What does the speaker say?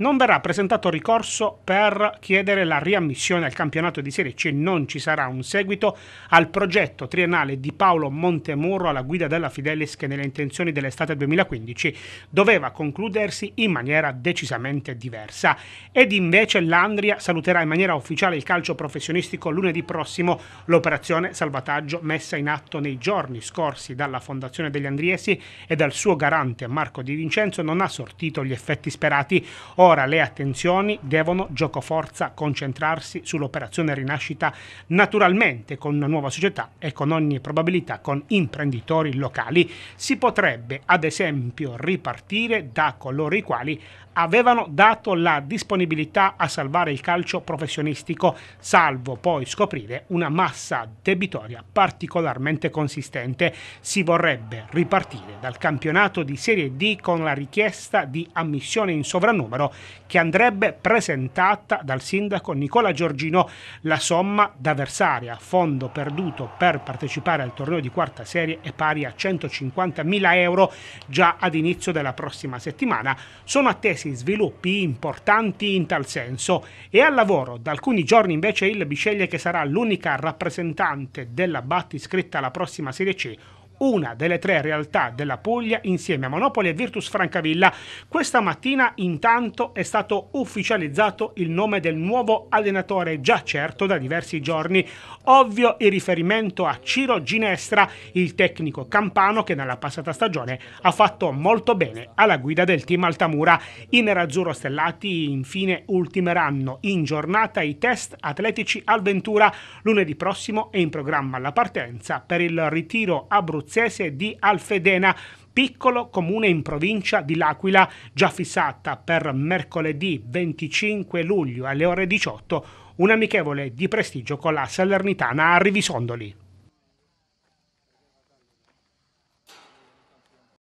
non verrà presentato ricorso per chiedere la riammissione al campionato di Serie C, non ci sarà un seguito al progetto triennale di Paolo Montemurro alla guida della Fidelis che nelle intenzioni dell'estate 2015 doveva concludersi in maniera decisamente diversa. Ed invece l'Andria saluterà in maniera ufficiale il calcio professionistico lunedì prossimo l'operazione salvataggio messa in atto nei giorni scorsi dalla Fondazione degli Andriesi e dal suo garante Marco Di Vincenzo non ha sortito gli effetti sperati. Ora Ora le attenzioni devono giocoforza concentrarsi sull'operazione rinascita naturalmente con una nuova società e con ogni probabilità con imprenditori locali. Si potrebbe ad esempio ripartire da coloro i quali avevano dato la disponibilità a salvare il calcio professionistico, salvo poi scoprire una massa debitoria particolarmente consistente. Si vorrebbe ripartire dal campionato di Serie D con la richiesta di ammissione in sovrannumero che andrebbe presentata dal sindaco Nicola Giorgino. La somma da versare a fondo perduto per partecipare al torneo di quarta serie è pari a 150.000 euro già ad inizio della prossima settimana. Sono attesi sviluppi importanti in tal senso e al lavoro da alcuni giorni invece il Bisceglie che sarà l'unica rappresentante della BAT iscritta alla prossima serie C una delle tre realtà della Puglia insieme a Monopoli e Virtus Francavilla. Questa mattina intanto è stato ufficializzato il nome del nuovo allenatore già certo da diversi giorni. Ovvio il riferimento a Ciro Ginestra, il tecnico campano che nella passata stagione ha fatto molto bene alla guida del team Altamura. I nerazzurro stellati infine ultimeranno in giornata i test atletici al Ventura. Lunedì prossimo è in programma la partenza per il ritiro abruzzese abruzzese di Alfedena piccolo comune in provincia di L'Aquila, già fissata per mercoledì 25 luglio alle ore 18, un'amichevole di prestigio con la Salernitana a Rivisondoli.